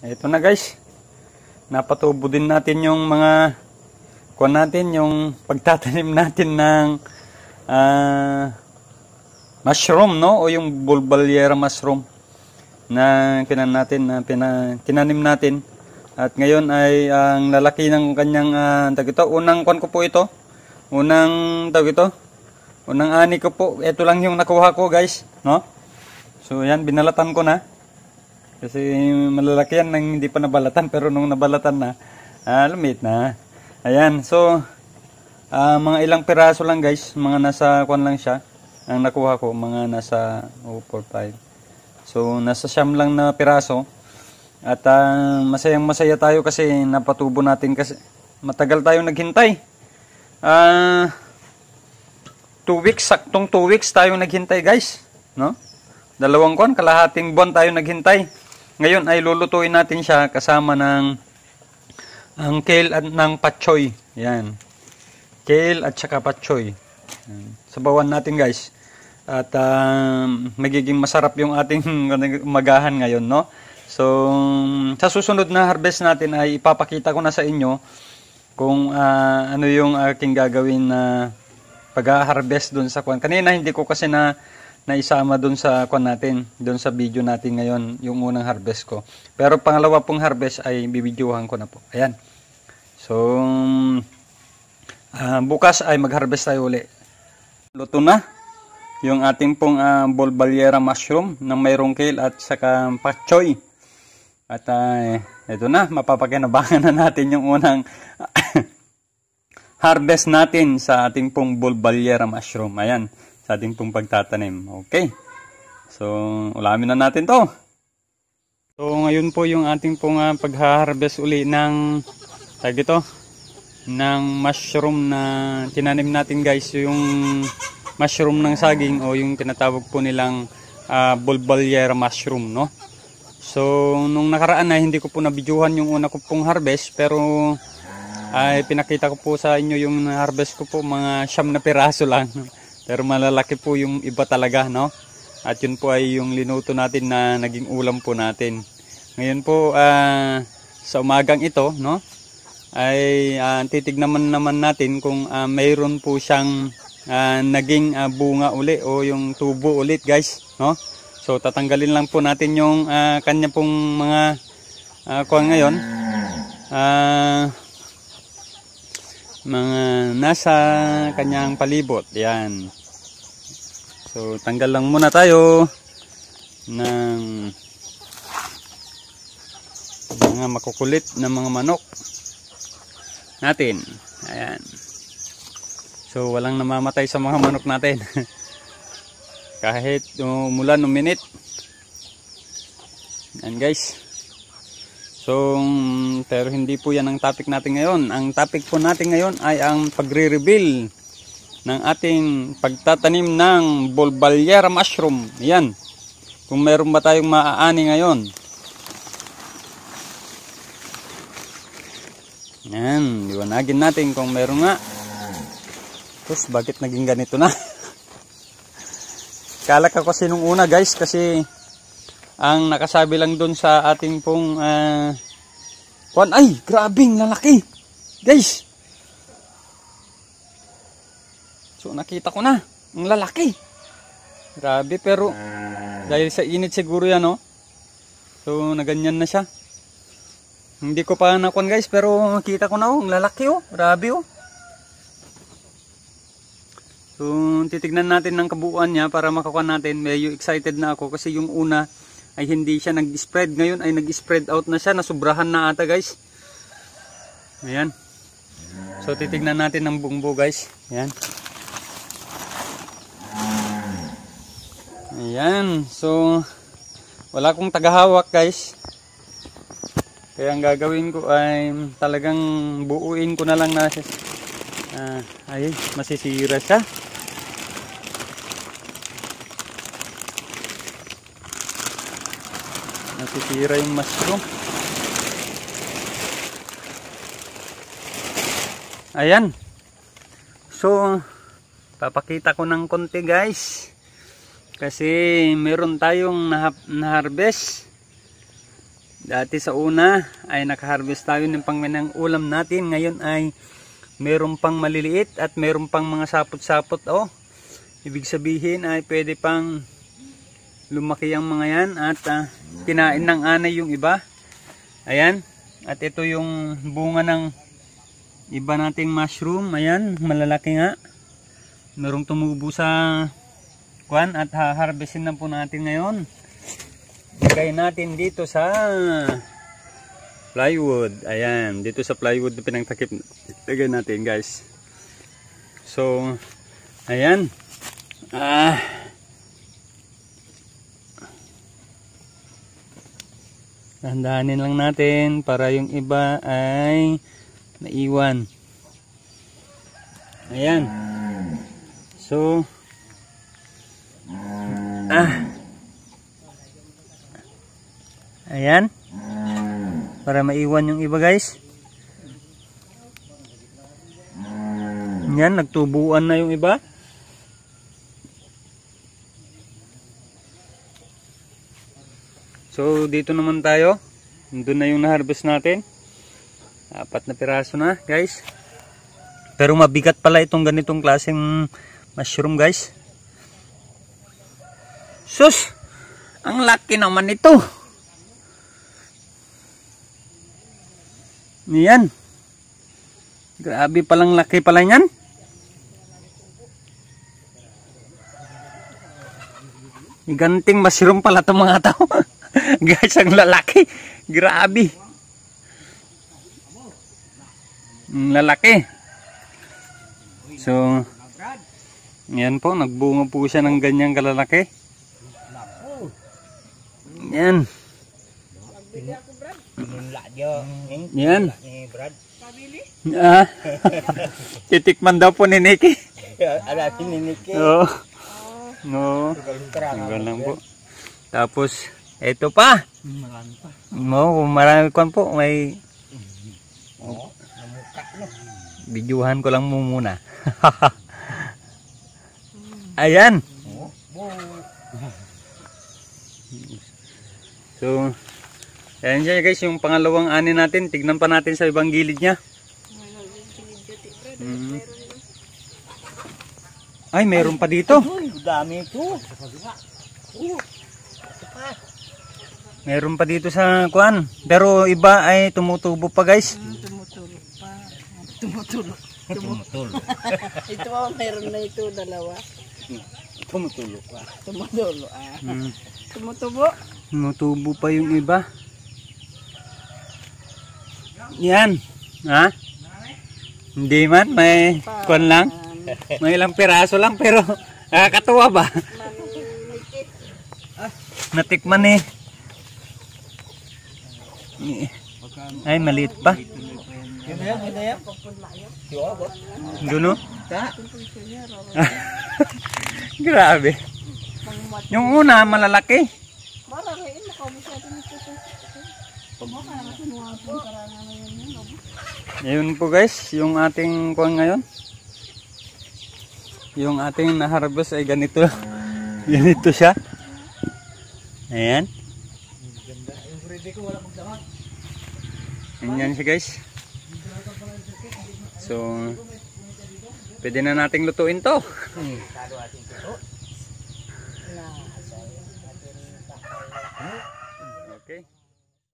ito na guys napatubo din natin yung mga kuha natin yung pagtatanim natin ng uh, mushroom no o yung bulbalyera mushroom na kinan natin na tinanim natin at ngayon ay ang lalaki ng kanyang uh, ah, tag ito unang kwan ko po ito unang tawag ito unang ani ko po ito lang yung nakuha ko guys no so yan binalatan ko na kasi malalaki yan nang hindi pa nabalatan pero nung nabalatan na, ah, lumit na. Ayan, so ah, mga ilang piraso lang guys, mga nasa kwan lang siya. Ang nakuha ko mga nasa 045. So nasa siyam lang na piraso. At ah, masayang masaya tayo kasi napatubo natin kasi matagal tayong naghintay. Ah, 2 weeks, saktong 2 weeks tayong naghintay guys. No? Dalawang kwan, kalahating buwan tayo naghintay. Ngayon ay lulutuin natin siya kasama ng ang kale at ng patchoy. Yan. Kale at saka patchoy. Sabawan natin guys. At um, magiging masarap yung ating magahan ngayon, no? So, sa susunod na harvest natin ay ipapakita ko na sa inyo kung uh, ano yung aking gagawin na pag-harvest dun sa kwan. Kanina hindi ko kasi na na isama doon sa kwan natin, doon sa video natin ngayon, yung unang harvest ko. Pero pangalawa pong harvest ay bibidyohan ko na po. Ayan. So, uh, bukas ay mag-harvest tayo ulit. Luto na yung ating pong uh, ah, bulbalyera mushroom ng mayroong kale at saka pak At uh, ah, ito eh, na, mapapakinabangan na natin yung unang harvest natin sa ating pong bulbalyera mushroom. Ayan sa ating pong pagtatanim. Okay. So, ulamin na natin to. So, ngayon po yung ating pong uh, ah, pag-harvest uli ng tag ito ng mushroom na tinanim natin guys yung mushroom ng saging o yung tinatawag po nilang uh, bulbalyera mushroom no so nung nakaraan na hindi ko po nabidyuhan yung una ko pong harvest pero ay pinakita ko po sa inyo yung harvest ko po mga siyam na piraso lang pero malalaki po yung iba talaga, no? At yun po ay yung linuto natin na naging ulam po natin. Ngayon po, uh, sa umagang ito, no? Ay uh, titignan naman natin kung uh, mayroon po siyang uh, naging uh, bunga uli o yung tubo ulit, guys, no? So tatanggalin lang po natin yung uh, kanya pong mga uh, kuan ngayon. Ah... Uh, mga nasa kanyang palibot. Yan. So, tanggal lang muna tayo ng mga makukulit na mga manok natin. Ayan. So, walang namamatay sa mga manok natin. Kahit umulan, minute and guys. So, mm, pero hindi po yan ang topic natin ngayon. Ang topic po natin ngayon ay ang pagre-reveal ng ating pagtatanim ng bulbalyera mushroom. Yan. Kung meron ba tayong maaani ngayon. Yan, liwanagin natin kung meron nga. Tapos, bakit naging ganito na? Kala ka kasi nung una guys kasi ang nakasabi lang doon sa ating pong uh, ah, kwan, ay, grabing lalaki. Guys. So nakita ko na, ang lalaki. Grabe pero ah. dahil sa init siguro yan, no. Oh. So naganyan na siya. Hindi ko pa nakuan guys pero nakita ko na oh, ang lalaki oh. Grabe oh. So titignan natin ng kabuuan niya para makakuha natin. Medyo excited na ako kasi yung una ay hindi siya nag-spread. Ngayon ay nag-spread out na siya. Nasubrahan na ata guys. Ayan. So titignan natin ang bungbo guys. Ayan. Ayan. So wala akong tagahawak guys. Kaya ang gagawin ko ay talagang buuin ko na lang na uh, ay masisira siya. nasisira yung mushroom ayan so papakita ko ng konti guys kasi meron tayong na harvest dati sa una ay nakaharvest tayo ng pangminang ulam natin ngayon ay meron pang maliliit at meron pang mga sapot-sapot oh ibig sabihin ay pwede pang lumaki ang mga yan at uh, kinain ng anay yung iba ayan at ito yung bunga ng iba nating mushroom ayan malalaki nga merong tumubo sa kwan at haharvestin na po natin ngayon lagay natin dito sa plywood ayan dito sa plywood na pinagtakip lagay natin guys so ayan ah dahan lang natin para yung iba ay naiwan ayan so ah ayan para maiwan yung iba guys yan nagtubuan na yung iba So dito naman tayo. Doon na yung na-harvest natin. Apat na piraso na guys. Pero mabigat pala itong ganitong klaseng mushroom guys. Sus! Ang laki naman ito. Niyan. Grabe palang laki pala niyan. Iganting mushroom pala itong mga tao. Guys, ang lalaki. Grabe. Ang lalaki. So, yan po. Nagbunga po siya ng ganyang kalalaki. Yan. Yan. Ah. Titikman daw po ni Nikki. Alasin ni Nikki. Oo. No. Tanggal lang po. Tapos, ito pa. Marami pa. Oo, no, marami kwan po. May... Oh, namuka, no? ko lang mo muna. Ayan. So, ayan siya guys, yung pangalawang ani natin. Tignan pa natin sa ibang gilid niya. Mm. Ay, mayroon pa dito. Ay, dami ito. Meron pa dito sa kuan. Pero iba ay tumutubo pa guys. Hmm, tumutulo pa. Tumutulo. Tumutulo. ito oh, meron na ito dalawa. Tumutulo pa. Tumutulo ah. Hmm. Tumutubo. Tumutubo pa yung iba. Yan. Ha? Hindi man. May kuan lang. May ilang piraso lang pero nakakatuwa ah, ba? Ah, natikman eh. Ay, maliit pa. Yun na yan, yun na yan. Doon o? Oh. Oh. Grabe. Yung una, malalaki. Ayun po guys, yung ating kuwan ngayon. Yung ating na-harvest ay ganito. ganito siya. Ayan. Ganda ready ko, wala magdangat. Yan siya guys. So, pwede na nating lutuin to. Hmm.